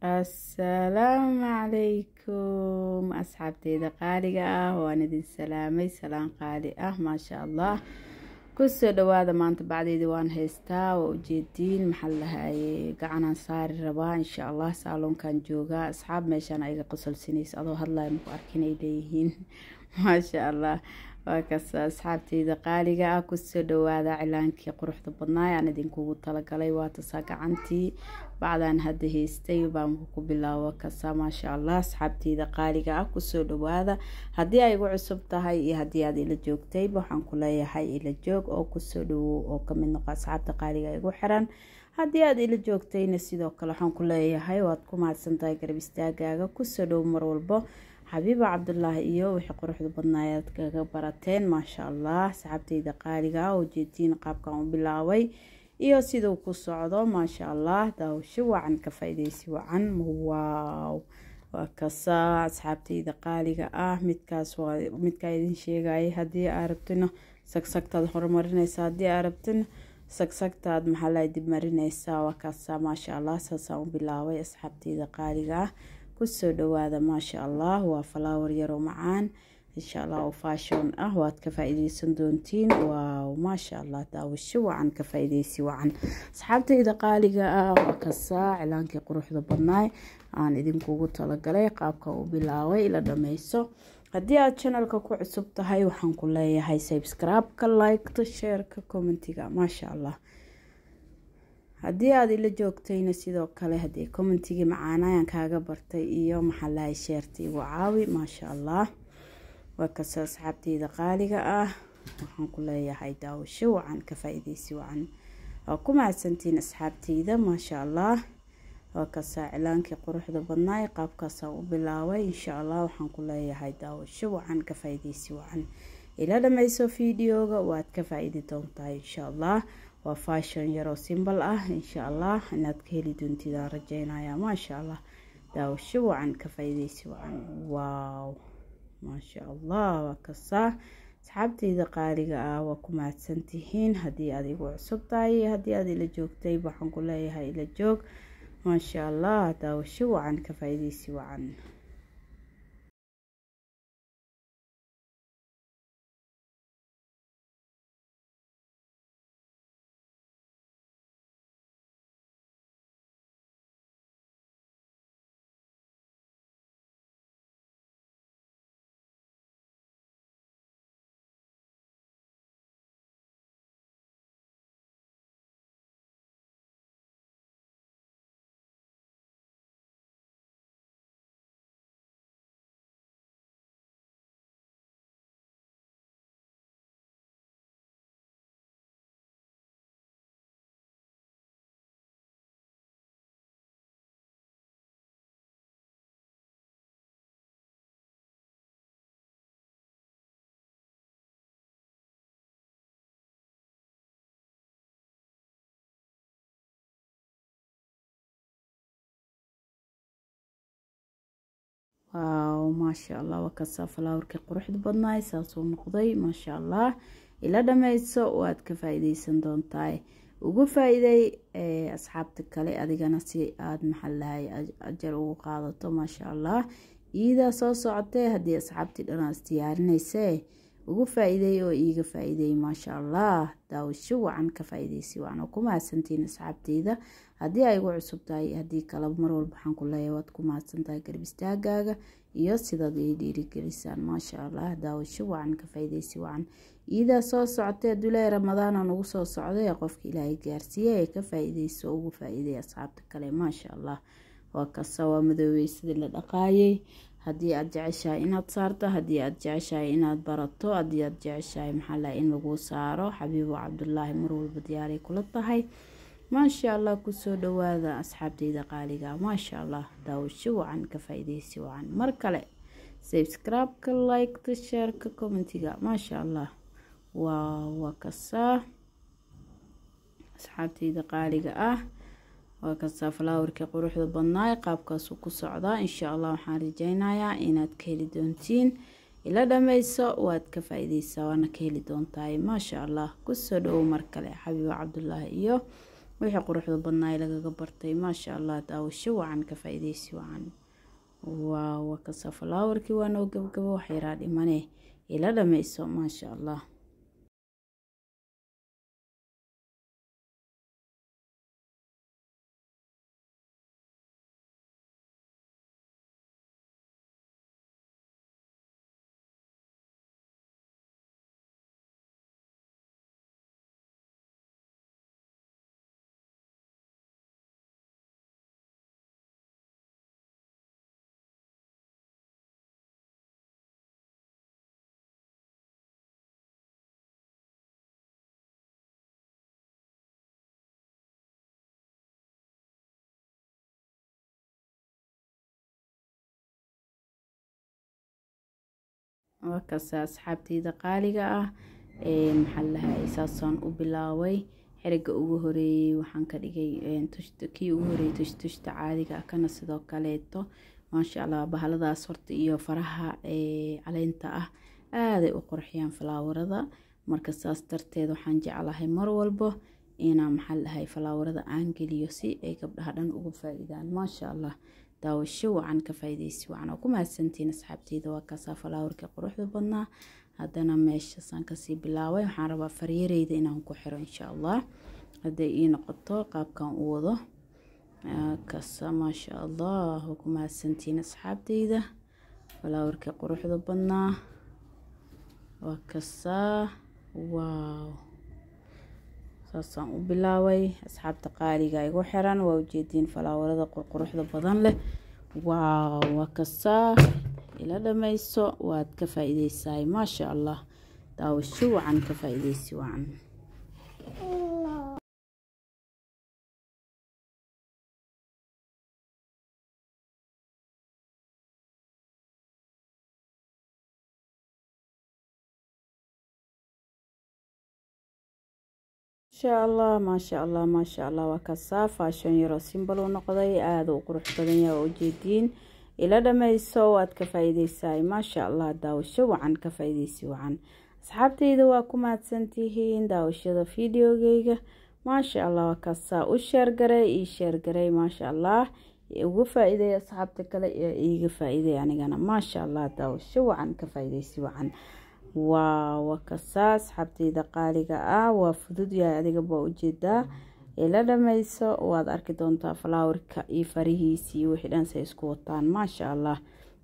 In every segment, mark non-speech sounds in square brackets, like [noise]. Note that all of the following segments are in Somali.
assalaamu calaykum asxaabteyda qaaliga ah waan idin salaamay salaam qaali ah maasha allah kusoo dhawaada maanta bacdeydi waan haystaa waa ujeediin maxaa lahaye gacanaan saari rabaa insha allah saaloonkan joogaa asxaab meeshaan ayga qosolsinaysa adoo hadlayo maku arkinay leeyihiin [laughs] maasha allah waa kasta asxaabteyda qaaliga ah kusoo dhawaada cilaankii quruxda badnaa aan idinkugu talagalay waa tasaa gacantii bacdan hadda heystay baan ku bilaabo kasa maasha allah asxaabteyda qaaliga ah kusoo dhawaada haddii ay igu cusub tahay iyo haddii aad ila joogtayba waxaan ku leeyahay ila joog oo kusoo dhawow oo kamid noqo asxaabta qaaliga igu xiran haddii aad ila joogtayna sidoo kale waxaan ku leeyahay waad ku mahadsan tahay garab istaagaaga kusoo dhowo mar walbo xabiiba cabdulaahi iyo wixii quruxda badnaay aad kaga barateen maasha allah asxaabteyda qaaliga ah oo jeediin qaabkan u bilaabay iyo siduu ku socdo maasha allah daawasho wacan ka faa wacan mawaaw waa kasaa asxaabtayda qaaliga ah midkaas waa midkaa idin sheegayay haddii aa rabtana sagsagtaad horumarinaysaa haddii aa rabtana sagsagtaad maxalaa dib marinaysaa waa kasaa maasha allah saasaan u bilaabay asxaabtayda qaaliga ah kusoo dhawaada maasha allah waa falaawar yaroo macaan insha allah oo faashon ah waad ka faa doontiin waa oo maasha allah daawasho wacan ka faa'iidaysi wacan asxaabtayda qaaliga ah waa kasaa cilaankii quruxda badnaay aan idinkugu talagalay qaabka uu bilaabay la dhameyso haddii aada janalka ku cusub tahay waxaan ku leeyahay sabscribe-ka liketa sheerka commentiga maasha allah haddii aada ila joogtayna sidoo kale haddii commentigii macaanayan kaaga bartay iyo maxalahay sheerta igu caawi maasha allah waa kasoo asxaabtayda qaaliga ah waxaan ku leeyahay daawasho wacan ka faa wacan waa ku mahadsantiin asxaabteyda maasha allah waa kasaa cilaankii quruxda badnaa ee qaabkaasaa u bilaabay insha allah waxaan ku leeyahay daawasho wacan ka faa wacan ila dhammayso videoga waad ka faaiidi iidi doontaa insha allah waa faashon yaroo simbal ah insha allah inaad ka heli doontidaan rajeynaya maasha allah daawasho wacan ka faa wacan waaw maasha allah waa kasaa asxaabtayda qaaliga ah waa ku mahadsantihiin haddii aad igu cusub tahay haddii aad ila joogtay waxaan ku leeyahay ila joog maasha allah daawasho wacan ka faa-iideysi wacan waaw maasha allah waa kasaa falaawarkii quruxda badnaay saasuu noqday maasha allah ila dhameyso waad ka faa-ideysan doontaa ugu faa-iiday asxaabta kale adigana si aada maxallahay ajar ugu qaadato maasha allah iidaa soo socotee haddii asxaabtii dhan aas diyaarinayse ugu faa-iideey oo iiga faa-iideeyey maasha allah daawasho wacan ka faa-iideysi wacan oo ku mahadsantiin asxaabteyda haddii ay igu cusub tahay haddii kalaba mar walba waxaan ku leeya waad ku mahadsantahay garbistaagaaga iyo sidaad ay dhiirigelisaan maasha allah daawasho wacan ka faa wacan iidaa soo socotee dulee ramadaana ugu soo socday qofka ilaahay gaarsiiya ee ka faa-iideyso ugu faa-iideey asxaabta kale maasha allah waa kasa waa madoobey sidii la dhaqaayey haddii aad jeceshahay inaad saarto haddii aad jeceshahay inaad barato haddii aad jeceshahay maxaala in laguu saaro xabiibo cabdulaahi marwalba diyaaray kula tahay maasha allah kusoo dhawaada asxaabtayda qaaliga maasha allah daawasho wacan ka faa wacan mar kale sabscribe-ka sheerka commentiga maasha allah waa wakasaa asxaabteyda qaaliga ah waa kastaa falaawarkii quruxda badnaa qaabkaasuu ku socdaa insha allah waxaan rajaynayaa inaad ka heli doontiin ila dhammayso waad ka faa-ideysaa waana ka heli doontahay maasha allah kusoo dhowow mar kale xabiibo cabdulaahi iyo wixii quruxda badnaa lagaga bartay maasha allah daawasho wacan ka faa wacan waa waa kastaa falaawarkii waa noo gabgabo waxyaraa dhimane ila dhammayso maasha allah markaas asxaabteyda qaaliga ah maxaa lalahaa saasaan u bilaabay xeriga ugu horeeyey waxaan ka dhigay kii ugu horeeyey tushtushta caadiga ah kana sidoo kaleeto maasha allah bahaladaas horta iyo faraha caleynta ah aaday u qurxiyaan falaawarada marka saas darteed waxaan jeclahay mar walbo inaa maxaa dhahay falaawarada aan geliyo si ay gabdhaha dhan uga faaiidaan iidaan maasha allah daawasho wacan ka faa wacan oo ku mahadsantiin asxaabteyda waa kaasaa falaawarka quruxda badnaa haddana meeshasaan kasii bilaabay waxaan rabaa faryareyda inaan ku xiro insha allah hadday ii noqoto qaabkan u wado kasa maasha allah waa ku mahadsantiin asxaabteyda falaawarka quruxda badnaa waa kasaa wow saasaan u bilaabay asxaabta qaaliga igu xiran waa ujeediin falaawarada qurquruxda badan leh waaw waa kastaa ila dhameyso waad ka faa-ideysaay maasha allah daawasho wacan ka faa-ideysi wacan insha allah maasha allah maasha allah waa kasaa faashon yaro simbal u noqday aada u qurux badan yaha ujeediin ila dhammayso waad ka faa maasha allah daawasho wacan ka faa wacan asxaabtayda waa ku mahadsantihiin daawashada videogeyga maasha allah waa kasaa u sheergaray ii sheergaray maasha allah uga faa asxaabta kale ee iiga faa anigana maasha allah daawasho wacan ka faa wacan waa wakasaa asxaabteyda qaaliga ah waa fudud yahay adiga baa ujeedaa la dhameyso waad arki doontaa falaawarka iyo farihiisii wixii dhanse isku wataan maasha allah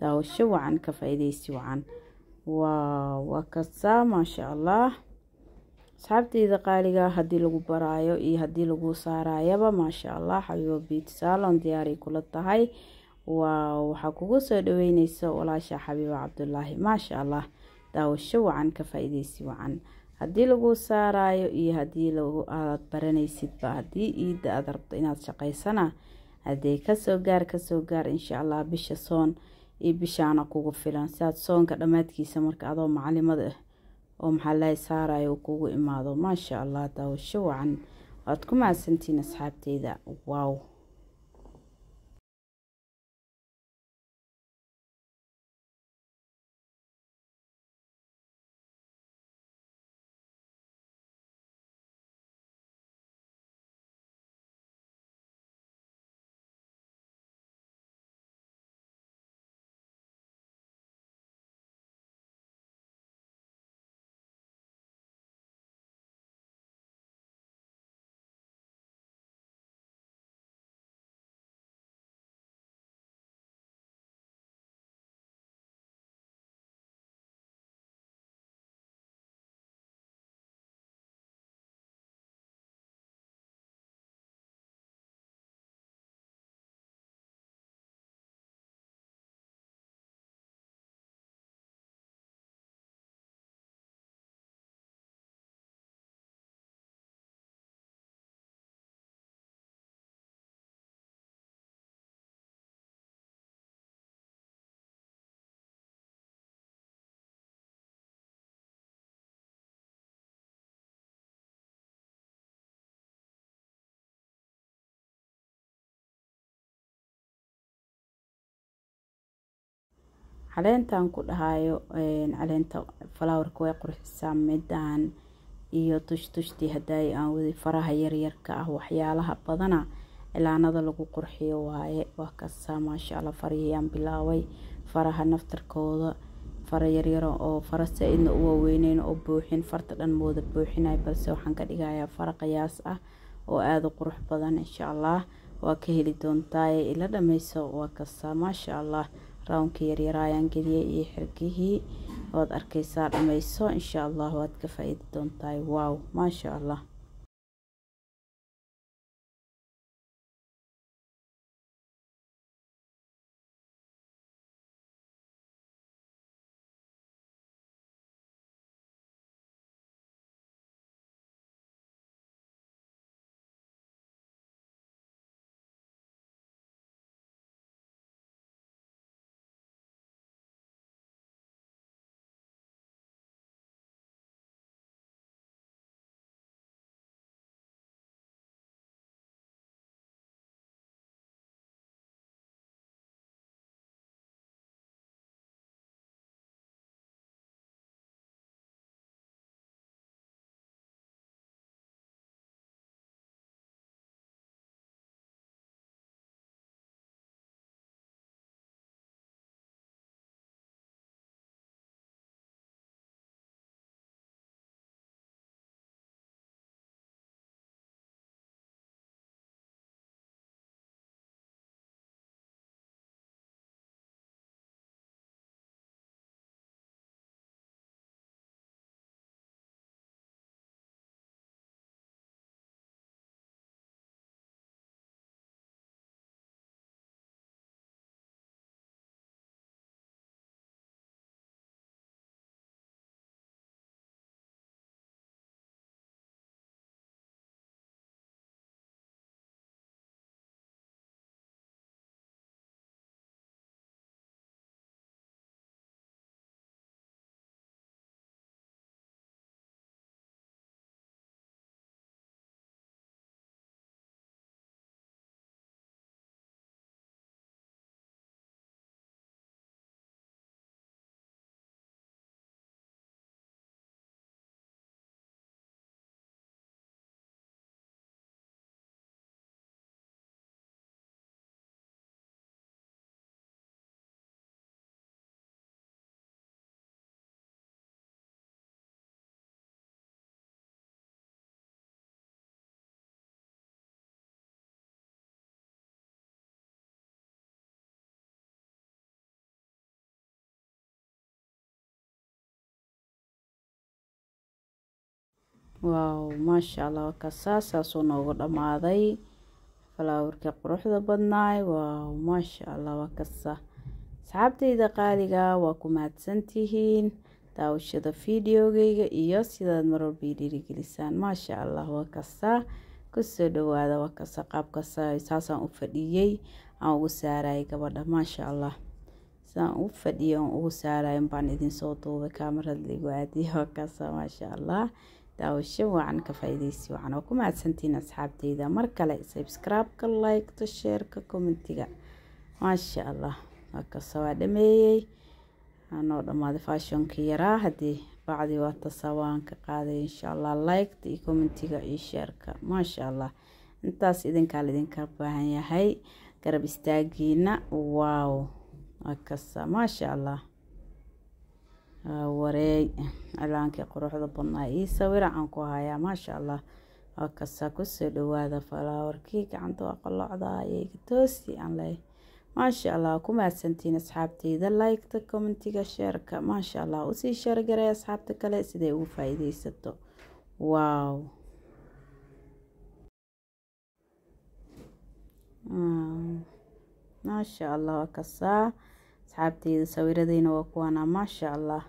daawasho wacan ka faa wacan waa wakasaa maasha allah asxaabteyda qaaliga ah haddii lagu baraayo iyo haddii lagu saaraayaba maasha allah xabiibo biit saalon diyaaray kula tahay waa waxaa kugu soo dhaweyneysa walaasha xabiibo cabdulaahi maasha allah daawasho wacan ka faa wacan haddii lagu saaraayo iyo haddii aad baranaysidba haddii iidda aad rabto inaad shaqaysana hadee kasoo gaar kasoo gaar insha allah bisha soon iyo bishaana kugu filan siaad soonka dhammaadkiisa marka adoo macalimada ah eh oo maxaalahay saarayo kugu imaado maasha allah daawasho wacan waad ku mahadsantiin asxaabteyda waaw caleentan ku dhahaayo caleenta falowerka way qurxisaa midaan iyo tushtushtii haday aan wadi faraha yaryarka ah waxyaalaha badana cilaanada lagu qurxiyo waaye waa kastaa maasha alla farahiyaan bilaabay faraha naftarkooda fara yaryaro oo fara saa-idna u waaweyneyn oo buuxin farta dhan mooda buuxinay balse waxaan ka dhigayaa fara qiyaas ah oo aada u qurux badan insha allah waa ka heli doontaa ee ila dhameyso waa kastaa maasha allah raawnka yaryara ayaan geliyay iyo xirgihii waad arkeysaa dhamayso insha allah waad ka faaiidi iidi doontahay wow maashaa allah waaw maasha allah waka saasuu noogu dhammaaday falaawarkii quruxda badnaay waaw maasha allah wakasa asxaabtayda qaaliga waa ku mahadsantihiin daawashada videogeyga iyo sidaad marwalbay dhiirigelisaan maasha allah wakasa kusoo dhawaada wakasa qaabkasa saasaan u fadhiyey aan ugu saarayay gabadha maasha allah saan u fadhiyay aan ugu saarayay baan idinsoo duubay kaamarada igu aadiya wakasa maasha allah daawasho wacan ka faa'iidaysi wacan oo ku mahadsantiin asxaabtayda mar kale sabscribe-ka like-ta sheerka commentiga maasha allah waa waa dhameeyey anoo dhammaaday faashionka yaraa haddii bacdii waa tasawaan ka qaaday insha allah like-ta iyo commentiga iyo sheerka maasha allah intaas idinkaa laidinka baahan yahay garab istaagiina waw waa maasha allah Ah, wareey cilaankii quruxda badnaa io sawiracaan ku hayaa maasha allah kasaa kusoo dhawaada falaawarkii gacanta qaloocda iyoga toosi aan leh maasha allah ku kumahadsantiin asxaabteyda liketa commentiga sheerka maasha allah usii sheergaray asxaabta kale siday ugu faa-iideysato wow ah, maasha allah kasaa asxaabteyda sawiradeyna waa kuwana maasha allah